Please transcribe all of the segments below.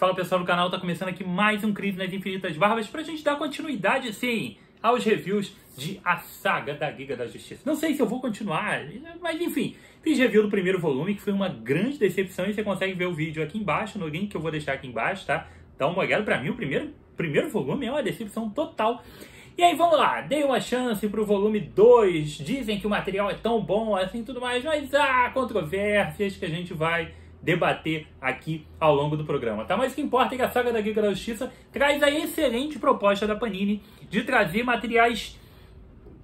Fala pessoal do canal, tá começando aqui mais um Crise nas Infinitas Barbas pra gente dar continuidade, assim, aos reviews de A Saga da Giga da Justiça. Não sei se eu vou continuar, mas enfim, fiz review do primeiro volume, que foi uma grande decepção, e você consegue ver o vídeo aqui embaixo, no link que eu vou deixar aqui embaixo, tá? Dá uma olhada, pra mim o primeiro, primeiro volume é uma decepção total. E aí, vamos lá, dei uma chance pro volume 2, dizem que o material é tão bom assim tudo mais, mas há controvérsias que a gente vai debater aqui ao longo do programa, tá? Mas o que importa é que a saga da Giga da Justiça traz a excelente proposta da Panini de trazer materiais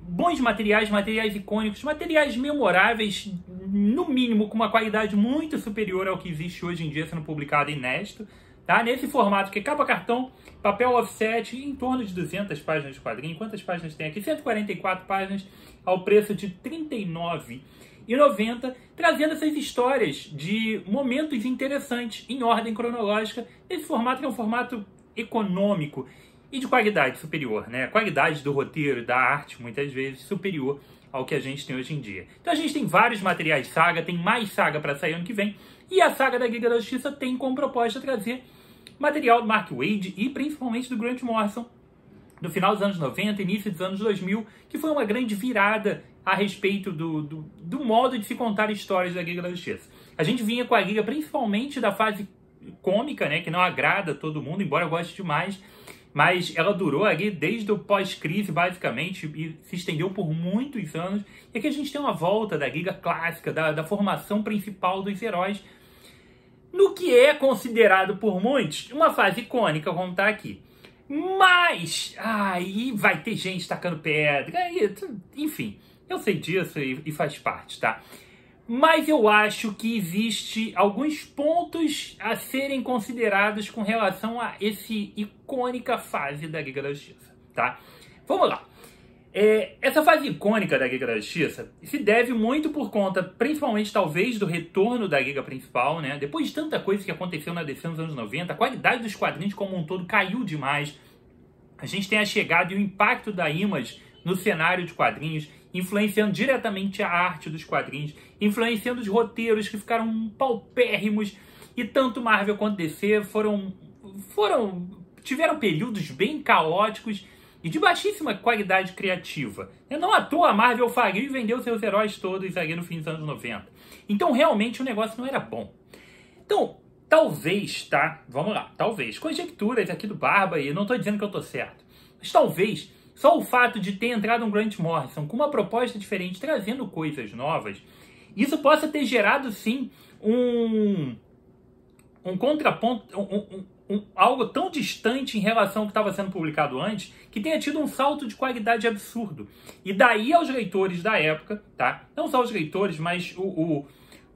bons materiais, materiais icônicos, materiais memoráveis, no mínimo com uma qualidade muito superior ao que existe hoje em dia sendo publicado nesto, tá? Nesse formato que é capa cartão, papel offset, em torno de 200 páginas de quadrinho. Quantas páginas tem aqui? 144 páginas ao preço de R$ 39,00 e 90, trazendo essas histórias de momentos interessantes em ordem cronológica, esse formato que é um formato econômico e de qualidade superior, né? qualidade do roteiro, da arte, muitas vezes superior ao que a gente tem hoje em dia. Então a gente tem vários materiais saga, tem mais saga para sair ano que vem, e a saga da Liga da Justiça tem como proposta trazer material do Mark Wade e principalmente do Grant Morrison, do final dos anos 90, início dos anos 2000, que foi uma grande virada a respeito do, do, do modo de se contar histórias da Liga da Justiça. A gente vinha com a Liga principalmente da fase cômica, né, que não agrada todo mundo, embora eu goste demais, mas ela durou ali desde o pós-crise, basicamente, e se estendeu por muitos anos. E aqui a gente tem uma volta da liga clássica, da, da formação principal dos heróis, no que é considerado por muitos uma fase icônica, como está aqui. Mas aí vai ter gente tacando pedra, enfim. Eu sei disso e, e faz parte, tá? Mas eu acho que existe alguns pontos a serem considerados com relação a essa icônica fase da Liga da Justiça, tá? Vamos lá. É, essa fase icônica da Liga da Justiça se deve muito por conta, principalmente talvez, do retorno da Liga principal, né? Depois de tanta coisa que aconteceu na defesa nos anos 90, a qualidade dos quadrinhos como um todo caiu demais. A gente tem a chegada e o impacto da Image no cenário de quadrinhos influenciando diretamente a arte dos quadrinhos, influenciando os roteiros que ficaram paupérrimos. E tanto Marvel quanto DC foram, foram tiveram períodos bem caóticos e de baixíssima qualidade criativa. É, não à toa a Marvel faliu e vendeu seus heróis todos ali no fim dos anos 90. Então realmente o negócio não era bom. Então, talvez, tá? Vamos lá, talvez. Conjecturas aqui do Barba e não estou dizendo que eu estou certo. Mas talvez só o fato de ter entrado um Grant Morrison com uma proposta diferente, trazendo coisas novas, isso possa ter gerado sim um, um contraponto, um, um, um, algo tão distante em relação ao que estava sendo publicado antes, que tenha tido um salto de qualidade absurdo. E daí aos leitores da época, tá? Não só os leitores, mas o, o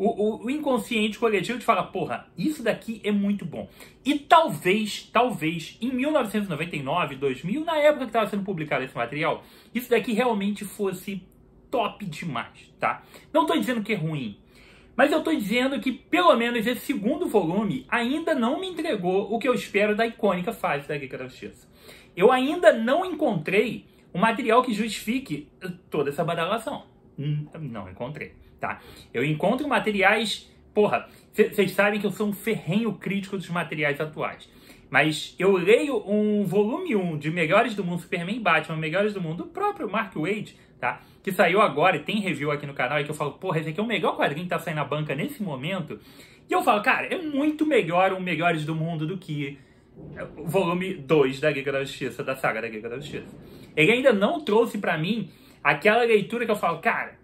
o, o, o inconsciente coletivo te fala, porra, isso daqui é muito bom. E talvez, talvez, em 1999, 2000, na época que estava sendo publicado esse material, isso daqui realmente fosse top demais, tá? Não estou dizendo que é ruim, mas eu estou dizendo que pelo menos esse segundo volume ainda não me entregou o que eu espero da icônica fase da guerra da Justiça. Eu ainda não encontrei o material que justifique toda essa badalação. Hum, não encontrei tá? Eu encontro materiais, porra, vocês sabem que eu sou um ferrenho crítico dos materiais atuais. Mas eu leio um volume 1 de Melhores do Mundo, Superman e Batman, Melhores do Mundo, do próprio Mark Wade, tá? Que saiu agora e tem review aqui no canal, e que eu falo, porra, esse aqui é o melhor quadrinho que tá saindo na banca nesse momento. E eu falo, cara, é muito melhor um Melhores do Mundo do que eh, o volume 2 da Liga da Justiça, da saga da Liga da Justiça. Ele ainda não trouxe para mim aquela leitura que eu falo, cara,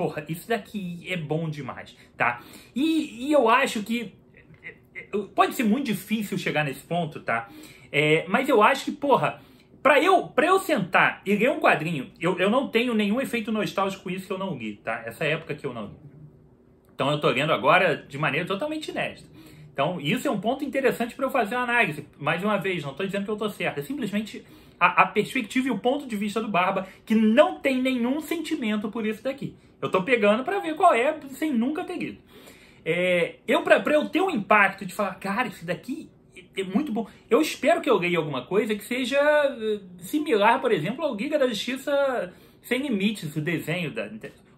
porra, isso daqui é bom demais, tá? E, e eu acho que eh, eh, pode ser muito difícil chegar nesse ponto, tá? É, mas eu acho que, porra, pra eu, pra eu sentar e ler um quadrinho, eu, eu não tenho nenhum efeito nostálgico com isso que eu não li, tá? Essa é época que eu não li. Então eu tô lendo agora de maneira totalmente inédita. Então isso é um ponto interessante para eu fazer uma análise. Mais uma vez, não tô dizendo que eu tô certo, é simplesmente a, a perspectiva e o ponto de vista do Barba, que não tem nenhum sentimento por isso daqui. Eu tô pegando para ver qual é, sem nunca ter lido. É, eu, pra, pra eu ter um impacto de falar, cara, isso daqui é muito bom. Eu espero que eu leia alguma coisa que seja eh, similar, por exemplo, ao Giga da Justiça Sem Limites, o desenho da.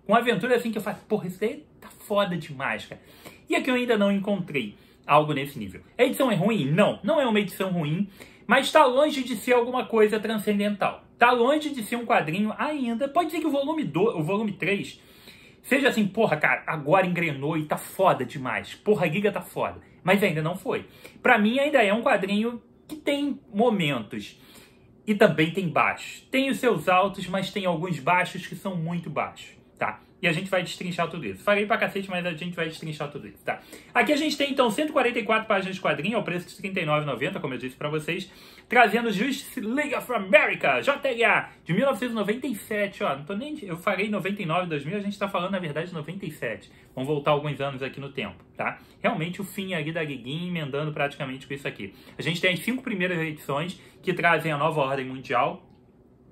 Com aventura assim que eu faço, porra, isso daí tá foda demais, cara. E aqui eu ainda não encontrei algo nesse nível. A edição é ruim? Não, não é uma edição ruim, mas está longe de ser alguma coisa transcendental. Está longe de ser um quadrinho ainda. Pode ser que o volume, do, o volume 3 Seja assim, porra, cara, agora engrenou e tá foda demais. Porra, Giga tá foda. Mas ainda não foi. Para mim, ainda é um quadrinho que tem momentos e também tem baixos. Tem os seus altos, mas tem alguns baixos que são muito baixos, tá? e a gente vai destrinchar tudo isso. Falei pra cacete, mas a gente vai destrinchar tudo isso, tá? Aqui a gente tem, então, 144 páginas de quadrinho, ao preço de R$39,90, como eu disse pra vocês, trazendo Justice League of America, JLA, de 1997, ó, não tô nem... Eu falei 99, 2000, a gente tá falando, na verdade, 97. Vamos voltar alguns anos aqui no tempo, tá? Realmente o fim ali da Guiguinha emendando praticamente com isso aqui. A gente tem as cinco primeiras edições, que trazem a nova ordem mundial,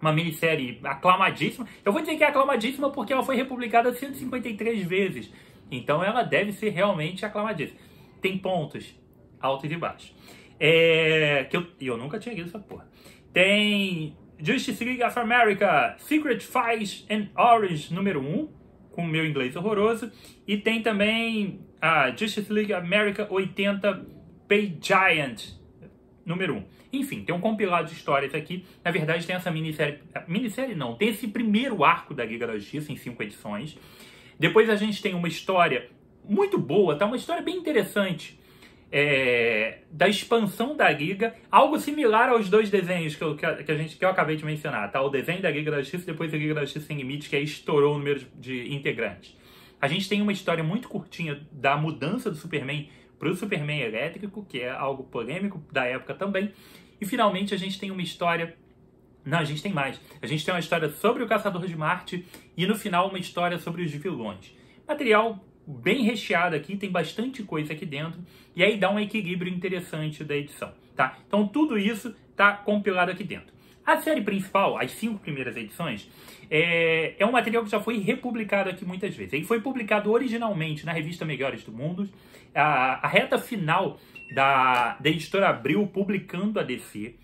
uma minissérie aclamadíssima. Eu vou dizer que é aclamadíssima porque ela foi republicada 153 vezes. Então ela deve ser realmente aclamadíssima. Tem pontos altos e baixos. É, que eu, eu nunca tinha lido essa porra. Tem Justice League of America, Secret Files and Orange número 1, com meu inglês horroroso. E tem também a Justice League America 80 Pay Giant número 1. Um. Enfim, tem um compilado de histórias aqui. Na verdade, tem essa minissérie. Minissérie não, tem esse primeiro arco da Liga da Justiça em cinco edições. Depois a gente tem uma história muito boa, tá? Uma história bem interessante. É, da expansão da Liga, algo similar aos dois desenhos que eu, que, a gente, que eu acabei de mencionar, tá? O desenho da Liga da Justiça e depois a Liga da Justiça Sem Limites, que aí estourou o número de integrantes. A gente tem uma história muito curtinha da mudança do Superman para o Superman elétrico, que é algo polêmico da época também. E finalmente a gente tem uma história. Não, a gente tem mais. A gente tem uma história sobre o Caçador de Marte e no final uma história sobre os vilões. Material bem recheado aqui, tem bastante coisa aqui dentro, e aí dá um equilíbrio interessante da edição, tá? Então tudo isso está compilado aqui dentro. A série principal, as cinco primeiras edições, é, é um material que já foi republicado aqui muitas vezes. Ele foi publicado originalmente na revista Melhores do Mundo. A, a reta final da, da editora Abril publicando a DC.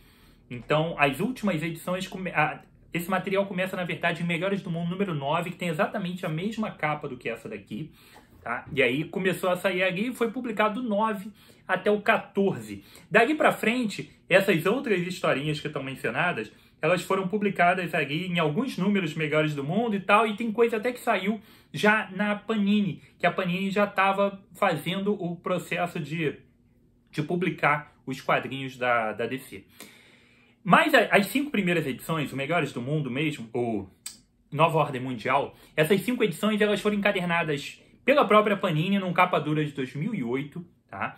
Então, as últimas edições. A, esse material começa, na verdade, em Melhores do Mundo número 9, que tem exatamente a mesma capa do que essa daqui. Tá? E aí começou a sair ali e foi publicado 9 até o 14. Daqui para frente, essas outras historinhas que estão mencionadas, elas foram publicadas ali em alguns números melhores do mundo e tal, e tem coisa até que saiu já na Panini, que a Panini já estava fazendo o processo de, de publicar os quadrinhos da, da DC. Mas as cinco primeiras edições, o Melhores do Mundo mesmo, ou Nova Ordem Mundial, essas cinco edições elas foram encadernadas pela própria Panini num capa dura de 2008, tá?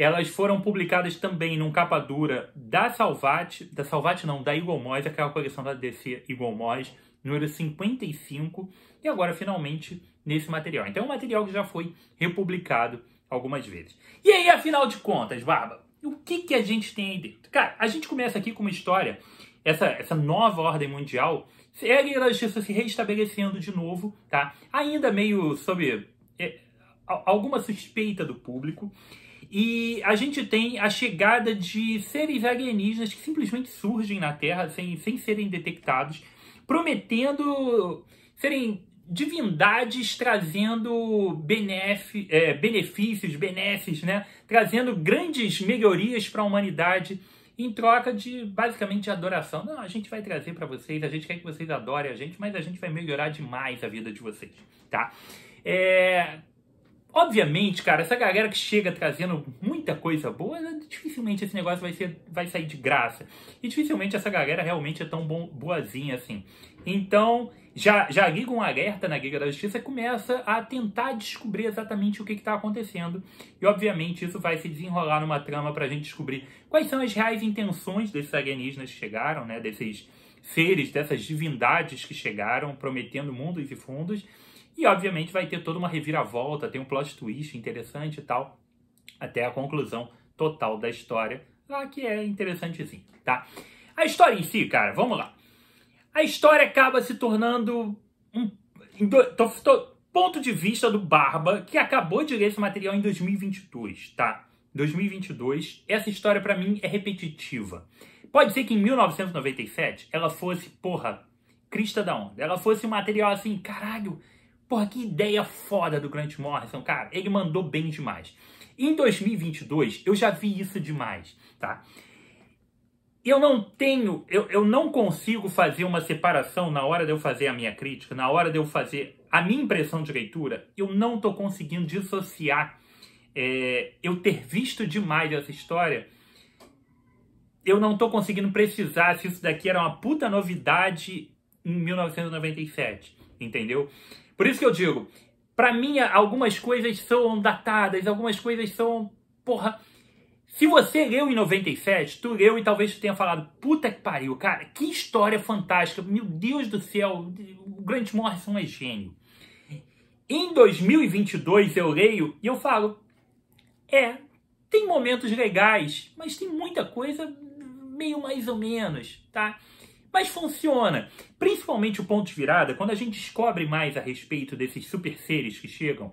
Elas foram publicadas também num capa dura da Salvat, da Salvat não, da Eagle Moss, aquela coleção da DC Eagle Moss, número 55, e agora finalmente nesse material. Então é um material que já foi republicado algumas vezes. E aí, afinal de contas, Barba, o que, que a gente tem aí dentro? Cara, a gente começa aqui com uma história, essa, essa nova ordem mundial, é a Liga da Justiça se reestabelecendo de novo, tá? Ainda meio sob é, alguma suspeita do público. E a gente tem a chegada de seres alienígenas que simplesmente surgem na Terra sem, sem serem detectados, prometendo serem divindades trazendo benef, é, benefícios, né? trazendo grandes melhorias para a humanidade em troca de basicamente adoração. Não, a gente vai trazer para vocês, a gente quer que vocês adorem a gente, mas a gente vai melhorar demais a vida de vocês, tá? É, Obviamente, cara, essa galera que chega trazendo muita coisa boa, dificilmente esse negócio vai, ser, vai sair de graça. E dificilmente essa galera realmente é tão bom, boazinha assim. Então, já, já liga um alerta na Liga da Justiça e começa a tentar descobrir exatamente o que está acontecendo. E, obviamente, isso vai se desenrolar numa trama para a gente descobrir quais são as reais intenções desses alienígenas que chegaram, né? Desses seres, dessas divindades que chegaram, prometendo mundos e fundos e obviamente vai ter toda uma reviravolta, tem um plot twist interessante e tal, até a conclusão total da história, lá que é interessantezinho, tá? A história em si, cara, vamos lá. A história acaba se tornando um do, tô, tô, ponto de vista do Barba, que acabou de ler esse material em 2022, tá? 2022, essa história para mim é repetitiva. Pode ser que em 1997 ela fosse, porra, crista da onda. Ela fosse um material assim, caralho, Porra, que ideia foda do Grant Morrison, cara. Ele mandou bem demais. Em 2022, eu já vi isso demais, tá? Eu não tenho, eu, eu não consigo fazer uma separação na hora de eu fazer a minha crítica, na hora de eu fazer a minha impressão de leitura. Eu não tô conseguindo dissociar é, eu ter visto demais essa história eu não tô conseguindo precisar se isso daqui era uma puta novidade em 1997, entendeu? Por isso que eu digo, para mim algumas coisas são datadas, algumas coisas são, porra, se você leu em 97, tu leu e talvez tu tenha falado, puta que pariu, cara, que história fantástica, meu Deus do céu, o Grant Morrison é gênio. Em 2022 eu leio e eu falo, é, tem momentos legais, mas tem muita coisa meio mais ou menos, tá? Mas funciona, principalmente o ponto de virada, quando a gente descobre mais a respeito desses super seres que chegam,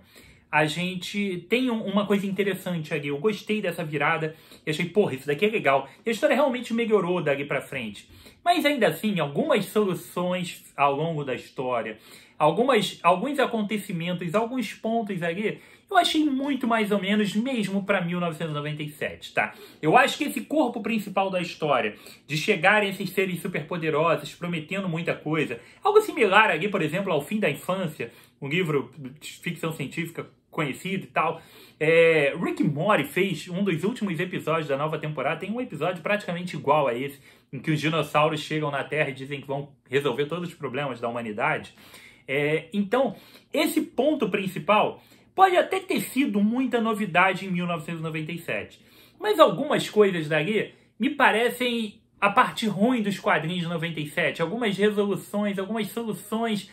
a gente tem uma coisa interessante ali. Eu gostei dessa virada e achei, porra, isso daqui é legal. E a história realmente melhorou dali para frente. Mas ainda assim, algumas soluções ao longo da história, algumas, alguns acontecimentos, alguns pontos ali eu achei muito mais ou menos, mesmo para 1997, tá? Eu acho que esse corpo principal da história, de chegarem esses seres superpoderosos, prometendo muita coisa, algo similar ali, por exemplo, ao Fim da Infância, um livro de ficção científica conhecido e tal. É, Rick Mori fez um dos últimos episódios da nova temporada, tem um episódio praticamente igual a esse, em que os dinossauros chegam na Terra e dizem que vão resolver todos os problemas da humanidade. É, então, esse ponto principal Pode até ter sido muita novidade em 1997, mas algumas coisas dali me parecem a parte ruim dos quadrinhos de 97, algumas resoluções, algumas soluções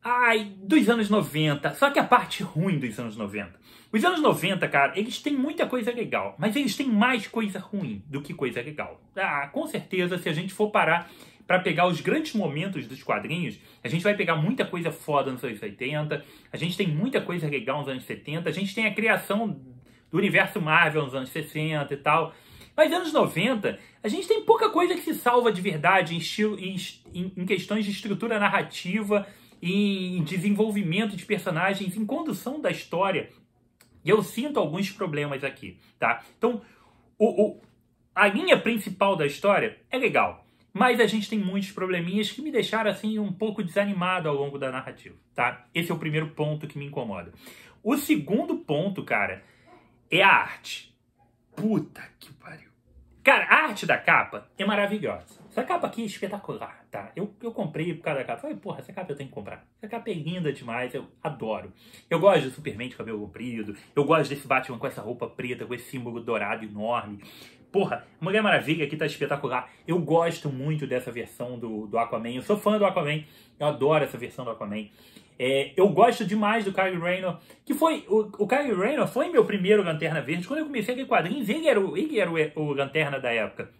ai, dos anos 90, só que a parte ruim dos anos 90. Os anos 90, cara, eles têm muita coisa legal, mas eles têm mais coisa ruim do que coisa legal. Ah, com certeza, se a gente for parar para pegar os grandes momentos dos quadrinhos, a gente vai pegar muita coisa foda nos anos 80, a gente tem muita coisa legal nos anos 70, a gente tem a criação do universo Marvel nos anos 60 e tal. Mas anos 90, a gente tem pouca coisa que se salva de verdade em, estilo, em, em questões de estrutura narrativa, em desenvolvimento de personagens, em condução da história. E eu sinto alguns problemas aqui, tá? Então, o, o, a linha principal da história é legal. Mas a gente tem muitos probleminhas que me deixaram assim um pouco desanimado ao longo da narrativa, tá? Esse é o primeiro ponto que me incomoda. O segundo ponto, cara, é a arte. Puta que pariu. Cara, a arte da capa é maravilhosa. Essa capa aqui é espetacular, tá? Eu, eu comprei por causa da capa. Falei, porra, essa capa eu tenho que comprar. Essa capa é linda demais, eu adoro. Eu gosto do Superman de cabelo comprido, eu gosto desse Batman com essa roupa preta, com esse símbolo dourado enorme. Porra, Mulher Maravilha aqui tá espetacular. Eu gosto muito dessa versão do, do Aquaman. Eu sou fã do Aquaman. Eu adoro essa versão do Aquaman. É, eu gosto demais do Kylie Raynor, que foi. O, o Kylie Raynor foi meu primeiro Lanterna Verde. Quando eu comecei aquele quadrinho, quadrinhos, ele era, o, ele era o, o Lanterna da época.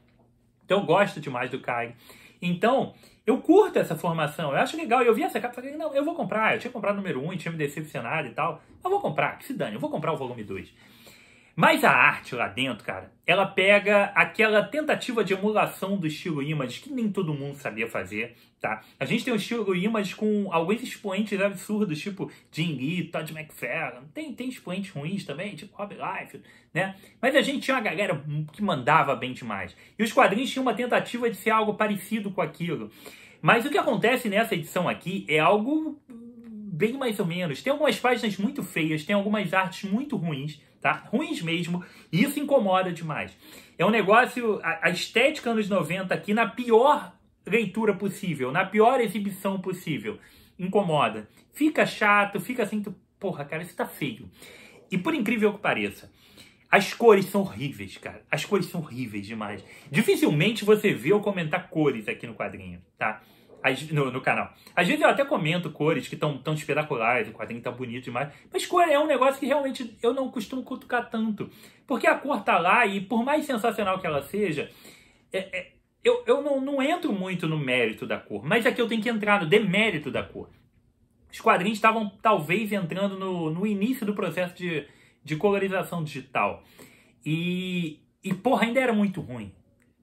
Então eu gosto demais do Kylie. Então, eu curto essa formação, eu acho legal. Eu vi essa capa e falei, não, eu vou comprar. Eu tinha comprado o número 1 um, e tinha me decepcionado e tal. Mas vou comprar, que se dane, eu vou comprar o volume 2. Mas a arte lá dentro, cara, ela pega aquela tentativa de emulação do estilo image que nem todo mundo sabia fazer, tá? A gente tem o estilo image com alguns expoentes absurdos, tipo Jim Lee, Todd McFarlane, tem, tem expoentes ruins também, tipo Rob Life, né? Mas a gente tinha uma galera que mandava bem demais. E os quadrinhos tinham uma tentativa de ser algo parecido com aquilo. Mas o que acontece nessa edição aqui é algo bem mais ou menos. Tem algumas páginas muito feias, tem algumas artes muito ruins, tá? Ruins mesmo, e isso incomoda demais. É um negócio, a, a estética anos 90 aqui, na pior leitura possível, na pior exibição possível, incomoda. Fica chato, fica assim, tu, porra, cara, isso tá feio. E por incrível que pareça, as cores são horríveis, cara. As cores são horríveis demais. Dificilmente você vê eu comentar cores aqui no quadrinho, tá? As, no, no, canal. Às vezes eu até comento cores que estão tão espetaculares, o quadrinho tá bonito demais, mas cor é um negócio que realmente eu não costumo cutucar tanto. Porque a cor tá lá e por mais sensacional que ela seja, é, é, eu, eu não, não entro muito no mérito da cor, mas aqui eu tenho que entrar no demérito da cor. Os quadrinhos estavam talvez entrando no, no início do processo de, de colorização digital. E, e, porra, ainda era muito ruim.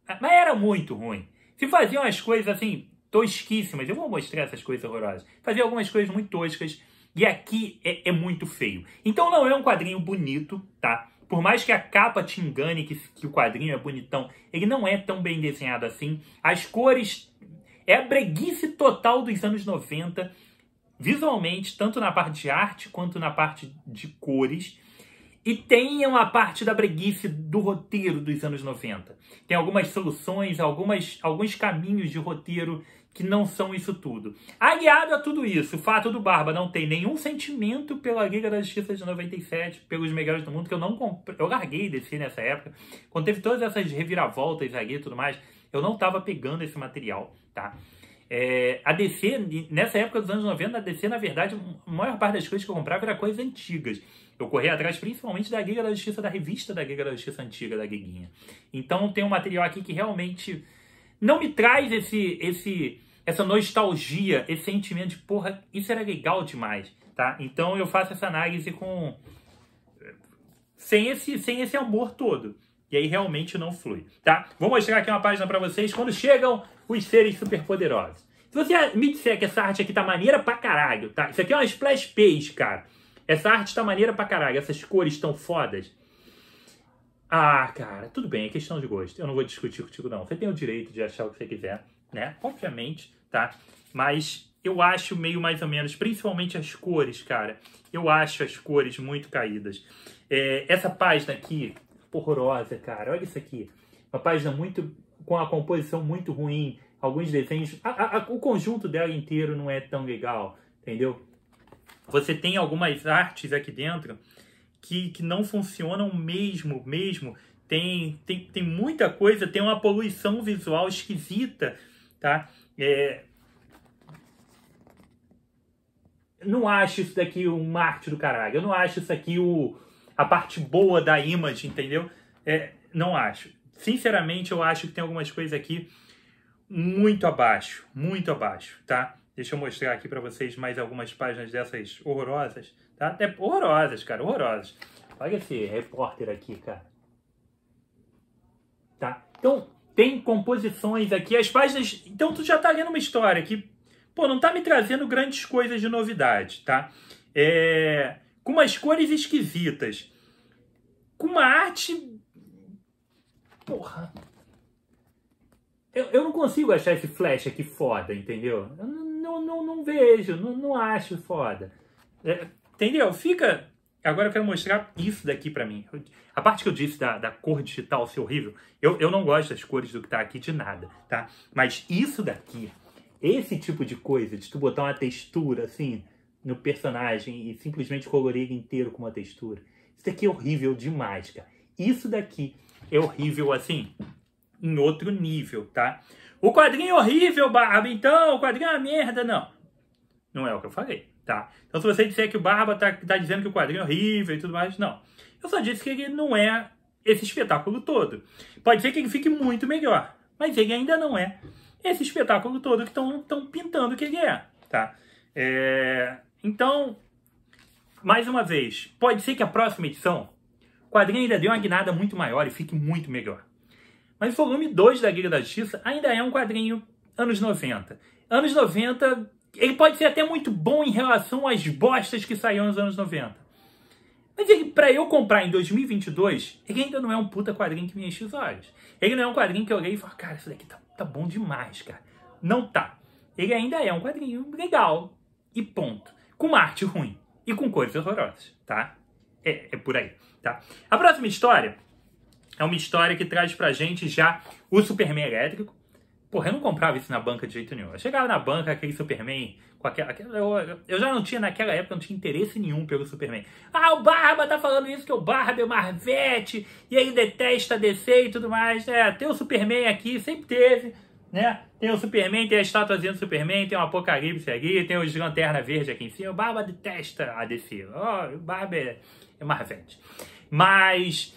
Ah, mas era muito ruim. Se faziam as coisas assim, tosquíssimas. Eu vou mostrar essas coisas horrorosas. Fazia algumas coisas muito toscas. E aqui é, é muito feio. Então não é um quadrinho bonito, tá? Por mais que a capa te engane que, que o quadrinho é bonitão, ele não é tão bem desenhado assim. As cores. É a breguice total dos anos 90, visualmente, tanto na parte de arte quanto na parte de cores. E tem uma parte da breguice do roteiro dos anos 90. Tem algumas soluções, algumas, alguns caminhos de roteiro que não são isso tudo. Aliado a tudo isso, o fato do Barba não ter nenhum sentimento pela Liga da Justiça de 97, pelos melhores do mundo, que eu não comprei, eu larguei DC nessa época, quando teve todas essas reviravoltas ali e tudo mais, eu não estava pegando esse material, tá? É, a DC, nessa época dos anos 90, a DC, na verdade, a maior parte das coisas que eu comprava era coisas antigas. Eu corria atrás principalmente da Liga da Justiça, da revista da Liga da Justiça antiga, da Guiguinha. Então tem um material aqui que realmente não me traz esse, esse, essa nostalgia, esse sentimento de, porra, isso era legal demais, tá? Então eu faço essa análise com... Sem esse, sem esse amor todo. E aí realmente não flui, tá? Vou mostrar aqui uma página para vocês quando chegam os seres superpoderosos. Se você me disser que essa arte aqui tá maneira pra caralho, tá? Isso aqui é uma splash page, cara. Essa arte tá maneira pra caralho, essas cores estão fodas. Ah, cara, tudo bem, é questão de gosto. Eu não vou discutir contigo, não. Você tem o direito de achar o que você quiser, né? Obviamente, tá? Mas eu acho meio mais ou menos, principalmente as cores, cara. Eu acho as cores muito caídas. É, essa página aqui, horrorosa, cara. Olha isso aqui. Uma página muito. com a composição muito ruim. Alguns desenhos. A, a, a, o conjunto dela inteiro não é tão legal, entendeu? Você tem algumas artes aqui dentro que, que não funcionam mesmo, mesmo. Tem, tem, tem muita coisa, tem uma poluição visual esquisita, tá? É... Não acho isso daqui um marketing do caralho. Eu não acho isso aqui o, a parte boa da image, entendeu? É, não acho. Sinceramente, eu acho que tem algumas coisas aqui muito abaixo, muito abaixo, tá? Deixa eu mostrar aqui para vocês mais algumas páginas dessas horrorosas. Tá? Até horrorosas, cara, horrorosas. Olha esse repórter aqui, cara. Tá? Então, tem composições aqui, as páginas... Então, tu já tá lendo uma história que, pô, não tá me trazendo grandes coisas de novidade, tá? É... Com umas cores esquisitas. Com uma arte... Porra... Eu, eu não consigo achar esse flash aqui foda, entendeu? Eu não, não, não, vejo, não, não acho foda. É, Entendeu? Fica. Agora eu quero mostrar isso daqui para mim. A parte que eu disse da, da cor digital ser horrível, eu, eu não gosto das cores do que tá aqui de nada, tá? Mas isso daqui, esse tipo de coisa, de tu botar uma textura assim no personagem e simplesmente colorir inteiro com uma textura, isso daqui é horrível demais, cara. Isso daqui é horrível assim, em outro nível, tá? O quadrinho é horrível, Barba, então o quadrinho é uma merda, não. Não é o que eu falei. Tá? Então, se você disser que o Barba está tá dizendo que o quadrinho é horrível e tudo mais, não. Eu só disse que ele não é esse espetáculo todo. Pode ser que ele fique muito melhor, mas ele ainda não é esse espetáculo todo que estão pintando que ele é. Tá? É... Então, mais uma vez, pode ser que a próxima edição o quadrinho ainda dê uma guinada muito maior e fique muito melhor. Mas o volume 2 da Liga da Justiça ainda é um quadrinho anos 90. Anos 90 ele pode ser até muito bom em relação às bostas que saíram nos anos 90. Mas ele, pra eu comprar em 2022, ele ainda não é um puta quadrinho que me enche os olhos. Ele não é um quadrinho que eu olhei e falo, cara, isso daqui tá, tá bom demais, cara. Não tá. Ele ainda é um quadrinho legal. E ponto. Com uma arte ruim. E com cores horrorosas, tá? É, é por aí, tá? A próxima história é uma história que traz pra gente já o Superman Elétrico. Porra, eu não comprava isso na banca de jeito nenhum. Eu chegava na banca, aquele Superman, com aquela. aquela eu, eu, já não tinha, naquela época, não tinha interesse nenhum pelo Superman. Ah, o Barba tá falando isso, que o Barba é o Marvete, e ele detesta DC e tudo mais. É, tem o Superman aqui, sempre teve, né? Tem o Superman, tem a estátuazinha do Superman, tem o Apocalipse aqui, tem os Lanterna Verde aqui em cima. O Barba detesta a DC. oh, o Barba é, é Marvete. Mas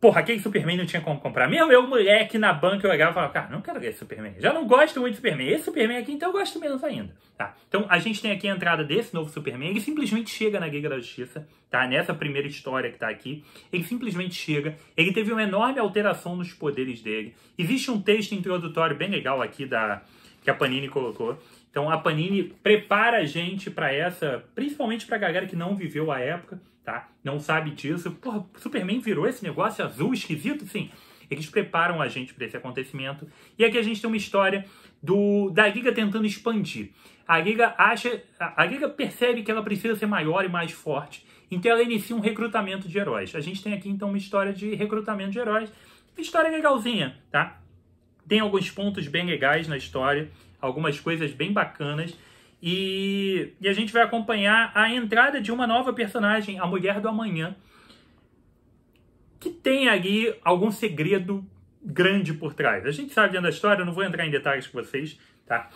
Porra, aquele Superman não tinha como comprar. Mesmo eu, moleque, na banca, eu olhava e falava, cara, não quero esse Superman. Já não gosto muito de Superman. Esse Superman aqui, então, eu gosto menos ainda. Tá? Então, a gente tem aqui a entrada desse novo Superman. Ele simplesmente chega na Liga da Justiça, tá? Nessa primeira história que tá aqui. Ele simplesmente chega. Ele teve uma enorme alteração nos poderes dele. Existe um texto introdutório bem legal aqui da que a Panini colocou. Então, a Panini prepara a gente para essa, principalmente pra galera que não viveu a época tá? Não sabe disso. Porra, Superman virou esse negócio azul esquisito, sim. Eles preparam a gente para esse acontecimento. E aqui a gente tem uma história do da Liga tentando expandir. A Liga acha, a, Liga percebe que ela precisa ser maior e mais forte. Então ela inicia um recrutamento de heróis. A gente tem aqui então uma história de recrutamento de heróis. Uma história legalzinha, tá? Tem alguns pontos bem legais na história, algumas coisas bem bacanas. E, e a gente vai acompanhar a entrada de uma nova personagem, a Mulher do Amanhã, que tem ali algum segredo grande por trás. A gente sabe dentro da história, eu não vou entrar em detalhes com vocês, tá?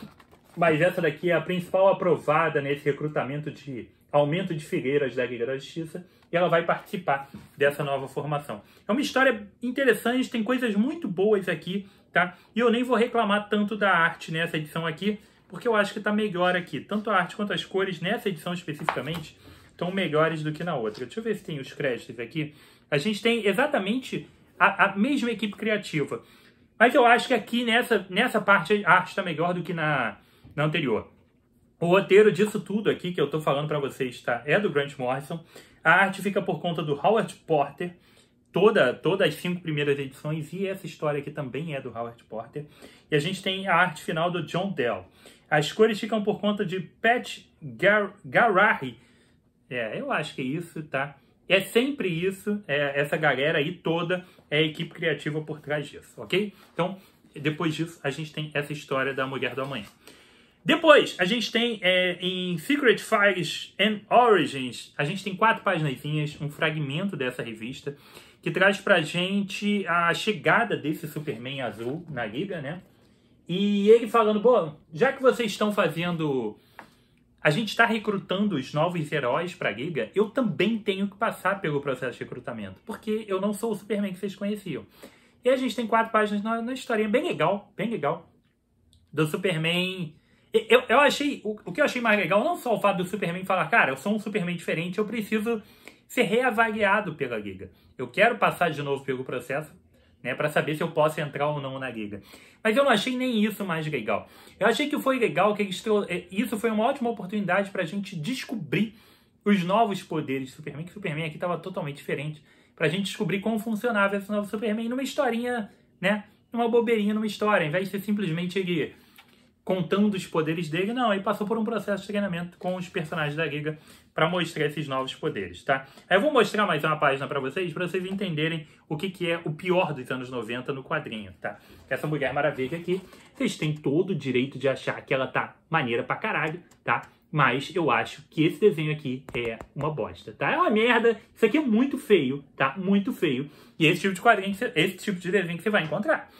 Mas essa daqui é a principal aprovada nesse recrutamento de aumento de figueiras da Liga da Justiça e ela vai participar dessa nova formação. É uma história interessante, tem coisas muito boas aqui, tá? E eu nem vou reclamar tanto da arte nessa edição aqui, porque eu acho que está melhor aqui. Tanto a arte quanto as cores, nessa edição especificamente, estão melhores do que na outra. Deixa eu ver se tem os créditos aqui. A gente tem exatamente a, a mesma equipe criativa. Mas eu acho que aqui nessa, nessa parte a arte está melhor do que na, na anterior. O roteiro disso tudo aqui que eu estou falando para vocês tá? é do Grant Morrison. A arte fica por conta do Howard Porter, toda, todas as cinco primeiras edições, e essa história aqui também é do Howard Porter. E a gente tem a arte final do John Dell. As cores ficam por conta de Pat Gar É, eu acho que é isso, tá? É sempre isso, é, essa galera aí toda é a equipe criativa por trás disso, ok? Então, depois disso, a gente tem essa história da Mulher do Amanhã. Depois, a gente tem é, em Secret Files and Origins, a gente tem quatro páginas, um fragmento dessa revista, que traz pra gente a chegada desse Superman azul na liga, né? E ele falando, pô, já que vocês estão fazendo. A gente está recrutando os novos heróis para a Giga, eu também tenho que passar pelo processo de recrutamento, porque eu não sou o Superman que vocês conheciam. E a gente tem quatro páginas na, na historinha, bem legal, bem legal, do Superman. Eu, eu achei, o, o que eu achei mais legal, não só o fato do Superman falar, cara, eu sou um Superman diferente, eu preciso ser reavaliado pela Giga. Eu quero passar de novo pelo processo né, para saber se eu posso entrar ou não na liga. Mas eu não achei nem isso mais legal. Eu achei que foi legal que eles é, isso foi uma ótima oportunidade para a gente descobrir os novos poderes do Superman, que o Superman aqui estava totalmente diferente, para a gente descobrir como funcionava esse novo Superman numa historinha, né, numa bobeirinha, numa história, em vez de ser simplesmente ele contando os poderes dele, não, ele passou por um processo de treinamento com os personagens da liga para mostrar esses novos poderes, tá? Eu vou mostrar mais uma página para vocês, para vocês entenderem o que, que é o pior dos anos 90 no quadrinho, tá? Essa Mulher Maravilha aqui, vocês têm todo o direito de achar que ela tá maneira pra caralho, tá? Mas eu acho que esse desenho aqui é uma bosta, tá? É uma merda, isso aqui é muito feio, tá? Muito feio. E esse tipo de quadrinho, esse tipo de desenho que você vai encontrar.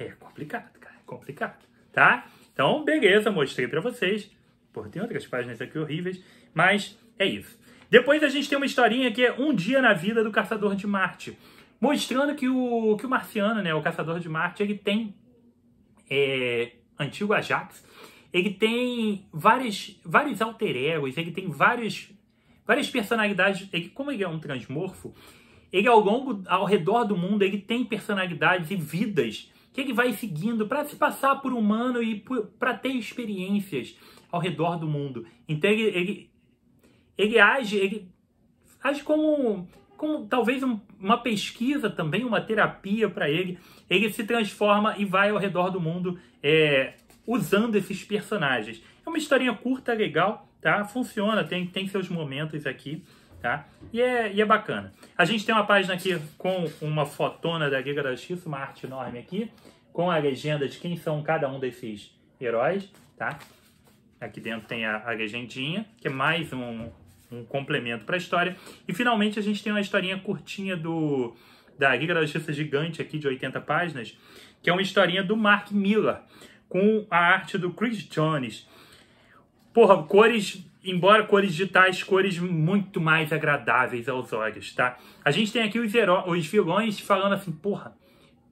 É complicado, cara, é complicado, tá? Então, beleza, mostrei para vocês. Porra, tem outras páginas aqui horríveis, mas é isso. Depois a gente tem uma historinha que é Um Dia na Vida do Caçador de Marte, mostrando que o, que o marciano, né, o Caçador de Marte, ele tem é, antigo Ajax, ele tem vários, vários alter egos, ele tem vários, várias personalidades, ele, é como ele é um transmorfo, ele ao longo, ao redor do mundo, ele tem personalidades e vidas que ele vai seguindo para se passar por humano e para ter experiências ao redor do mundo. Então ele, ele, ele age, ele age como, como talvez um, uma pesquisa também, uma terapia para ele. Ele se transforma e vai ao redor do mundo é, usando esses personagens. É uma historinha curta, legal, tá? Funciona, tem, tem seus momentos aqui. Tá? E, é, e é bacana. A gente tem uma página aqui com uma fotona da Giga da Justiça, uma arte enorme aqui, com a legenda de quem são cada um desses heróis, tá? Aqui dentro tem a, a legendinha, que é mais um, um complemento para a história. E finalmente a gente tem uma historinha curtinha do da Liga da Justiça Gigante aqui de 80 páginas, que é uma historinha do Mark Miller com a arte do Chris Jones. Porra, cores, embora cores digitais, cores muito mais agradáveis aos olhos, tá? A gente tem aqui os, os vilões falando assim, porra,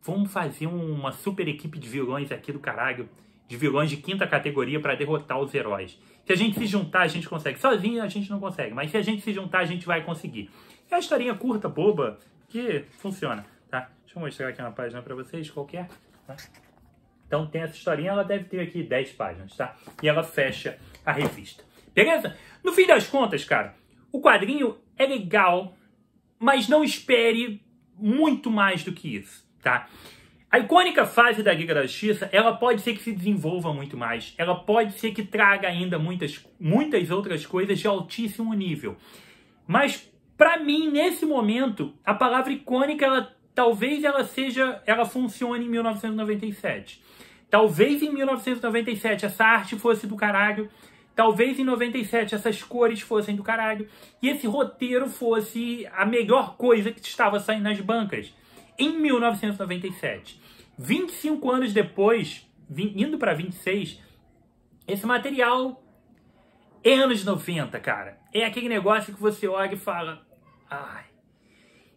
vamos fazer uma super equipe de vilões aqui do caralho de vilões de quinta categoria para derrotar os heróis. Se a gente se juntar, a gente consegue. Sozinho a gente não consegue, mas se a gente se juntar, a gente vai conseguir. É uma historinha curta, boba, que funciona, tá? Deixa eu mostrar aqui uma página para vocês, qualquer, tá? Então tem essa historinha, ela deve ter aqui 10 páginas, tá? E ela fecha a revista. Beleza? No fim das contas, cara, o quadrinho é legal, mas não espere muito mais do que isso, tá? A icônica fase da Liga da Justiça, ela pode ser que se desenvolva muito mais, ela pode ser que traga ainda muitas, muitas outras coisas de altíssimo nível. Mas para mim, nesse momento, a palavra icônica, ela, talvez ela seja, ela funcione em 1997. Talvez em 1997 essa arte fosse do caralho, talvez em 97 essas cores fossem do caralho e esse roteiro fosse a melhor coisa que estava saindo nas bancas em 1997. 25 anos depois, indo para 26, esse material é anos 90, cara. É aquele negócio que você olha e fala, ai,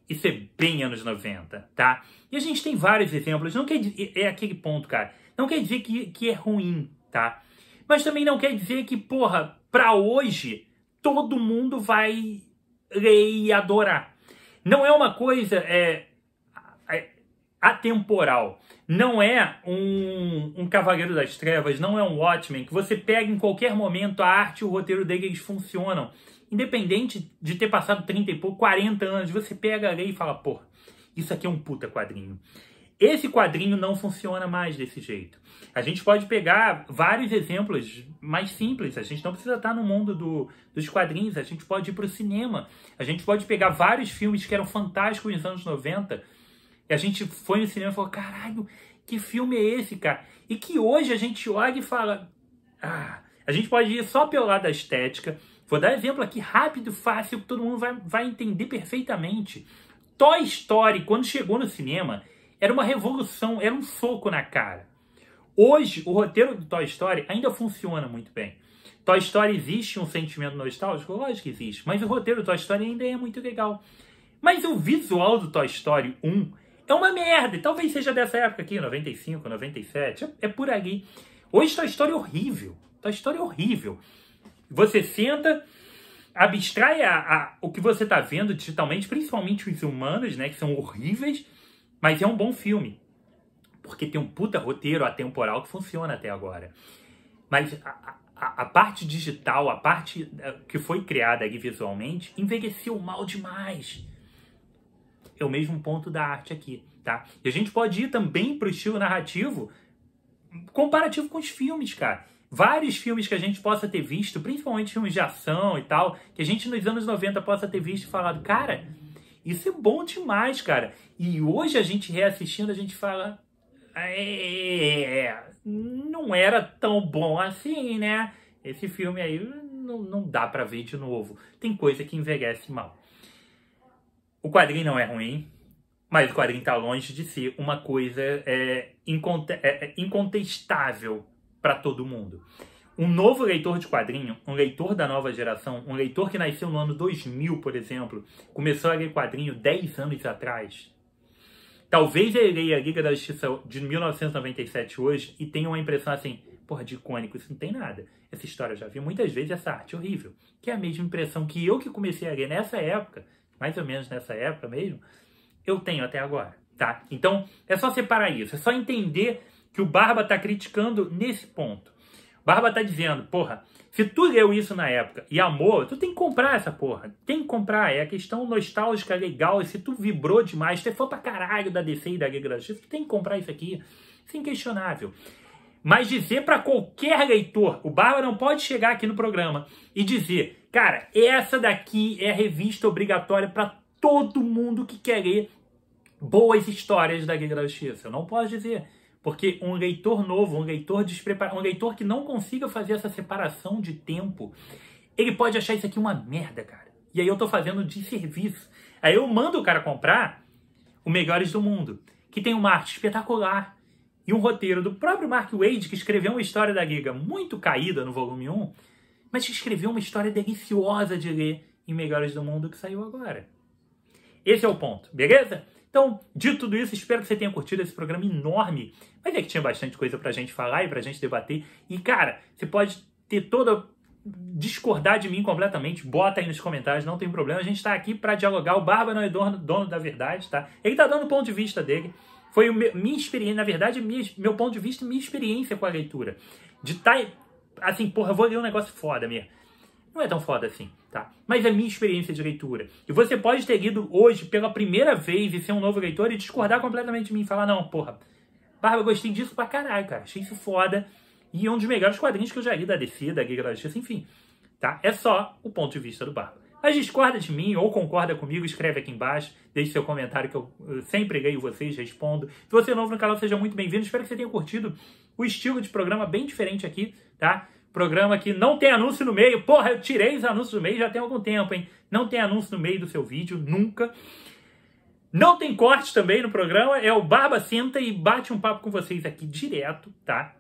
isso é bem anos 90, tá? E a gente tem vários exemplos, não quer dizer, é aquele ponto, cara, não quer dizer que, que é ruim, tá? Mas também não quer dizer que, porra, pra hoje, todo mundo vai ler e adorar. Não é uma coisa, é, atemporal. Não é um, um Cavaleiro das Trevas, não é um Watchmen, que você pega em qualquer momento a arte e o roteiro deles funcionam. Independente de ter passado 30 e pouco, 40 anos, você pega ali e fala, pô, isso aqui é um puta quadrinho. Esse quadrinho não funciona mais desse jeito. A gente pode pegar vários exemplos mais simples. A gente não precisa estar no mundo do, dos quadrinhos. A gente pode ir para o cinema. A gente pode pegar vários filmes que eram fantásticos nos anos 90 e a gente foi no cinema e falou, caralho, que filme é esse, cara? E que hoje a gente olha e fala, ah, a gente pode ir só pelo lado da estética. Vou dar exemplo aqui rápido, fácil, que todo mundo vai, vai entender perfeitamente. Toy Story, quando chegou no cinema, era uma revolução, era um soco na cara. Hoje, o roteiro do Toy Story ainda funciona muito bem. Toy Story existe um sentimento nostálgico? Lógico que existe, mas o roteiro do Toy Story ainda é muito legal. Mas o visual do Toy Story 1 é uma merda, e talvez seja dessa época aqui, 95, 97, é, é por aí. Hoje está uma história horrível, Está uma história horrível. Você senta, abstrai a, a, o que você está vendo digitalmente, principalmente os humanos, né, que são horríveis, mas é um bom filme. Porque tem um puta roteiro atemporal que funciona até agora. Mas a, a, a parte digital, a parte eh, que foi criada visualmente, envelheceu mal demais é o mesmo ponto da arte aqui, tá? E a gente pode ir também para o estilo narrativo comparativo com os filmes, cara. Vários filmes que a gente possa ter visto, principalmente filmes de ação e tal, que a gente nos anos 90 possa ter visto e falado, cara, isso é bom demais, cara. E hoje a gente reassistindo, a gente fala, é, não era tão bom assim, né? Esse filme aí não, não dá para ver de novo. Tem coisa que envelhece mal. O quadrinho não é ruim, mas o quadrinho está longe de ser uma coisa é, é, é incontestável para todo mundo. Um novo leitor de quadrinho, um leitor da nova geração, um leitor que nasceu no ano 2000, por exemplo, começou a ler quadrinho 10 anos atrás, talvez ele leia a Liga da Justiça de 1997 hoje e tenha uma impressão assim, porra, de icônico, isso não tem nada. Essa história eu já vi muitas vezes, essa arte é horrível. Que é a mesma impressão que eu que comecei a ler nessa época mais ou menos nessa época mesmo, eu tenho até agora, tá? Então, é só separar isso, é só entender que o Barba tá criticando nesse ponto. Barba tá dizendo, porra, se tu leu isso na época e amor, tu tem que comprar essa porra. Tem que comprar, é a questão nostálgica legal, e se tu vibrou demais, tu é fã pra caralho da DC e da Liga da Justiça, tu tem que comprar isso aqui. Isso é inquestionável. Mas dizer para qualquer leitor, o Barba não pode chegar aqui no programa e dizer, cara, essa daqui é a revista obrigatória para todo mundo que quer ler boas histórias da Guerra da Justiça. Eu não posso dizer, porque um leitor novo, um leitor despreparado, um leitor que não consiga fazer essa separação de tempo, ele pode achar isso aqui uma merda, cara. E aí eu tô fazendo de serviço. Aí eu mando o cara comprar o Melhores do Mundo, que tem uma arte espetacular, e um roteiro do próprio Mark Wade, que escreveu uma história da Giga muito caída no volume 1, mas que escreveu uma história deliciosa de ler em Melhores do Mundo que saiu agora. Esse é o ponto, beleza? Então, dito tudo isso, espero que você tenha curtido esse programa enorme. Mas é que tinha bastante coisa pra gente falar e pra gente debater. E, cara, você pode ter toda. discordar de mim completamente. Bota aí nos comentários, não tem problema. A gente tá aqui para dialogar. O Barba não é dono, dono da verdade, tá? Ele tá dando o ponto de vista dele. Foi minha experiência, na verdade, minha, meu ponto de vista e minha experiência com a leitura. De estar, tá, assim, porra, vou ler um negócio foda mesmo. Não é tão foda assim, tá? Mas é minha experiência de leitura. E você pode ter lido hoje pela primeira vez e ser um novo leitor e discordar completamente de mim e falar, não, porra, Barba, gostei disso pra caralho, cara. Achei isso foda. E é um dos melhores quadrinhos que eu já li da DC, da Giga da Justiça, enfim. Tá? É só o ponto de vista do Barba. Mas discorda de mim ou concorda comigo, escreve aqui embaixo, deixe seu comentário que eu sempre ganho vocês, respondo. Se você é novo no canal, seja muito bem-vindo. Espero que você tenha curtido o estilo de programa bem diferente aqui, tá? Programa que não tem anúncio no meio. Porra, eu tirei os anúncios do meio já tem algum tempo, hein? Não tem anúncio no meio do seu vídeo, nunca. Não tem corte também no programa, é o Barba senta e bate um papo com vocês aqui direto, tá?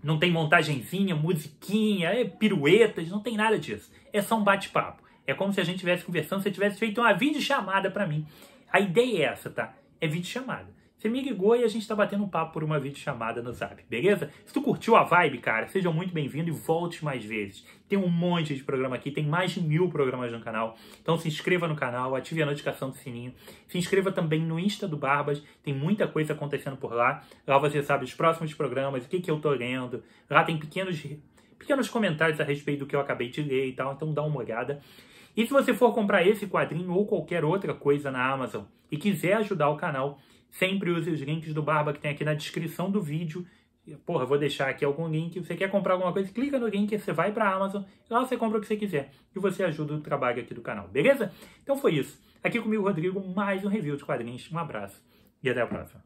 Não tem montagenzinha, musiquinha, é piruetas, não tem nada disso. É só um bate-papo. É como se a gente estivesse conversando, você tivesse feito uma videochamada para mim. A ideia é essa, tá? É videochamada. Você me ligou e a gente tá batendo um papo por uma videochamada no Zap, beleza? Se tu curtiu a vibe, cara, sejam muito bem-vindos e volte mais vezes. Tem um monte de programa aqui, tem mais de mil programas no canal. Então se inscreva no canal, ative a notificação do sininho. Se inscreva também no Insta do Barbas, tem muita coisa acontecendo por lá. Lá você sabe os próximos programas, o que, que eu tô lendo. Lá tem pequenos, pequenos comentários a respeito do que eu acabei de ler e tal, então dá uma olhada. E se você for comprar esse quadrinho ou qualquer outra coisa na Amazon e quiser ajudar o canal, sempre use os links do Barba que tem aqui na descrição do vídeo. Porra, vou deixar aqui algum link. Você quer comprar alguma coisa, clica no link, você vai para a Amazon, lá você compra o que você quiser e você ajuda o trabalho aqui do canal, beleza? Então foi isso. Aqui comigo, Rodrigo, mais um review de quadrinhos. Um abraço e até a próxima.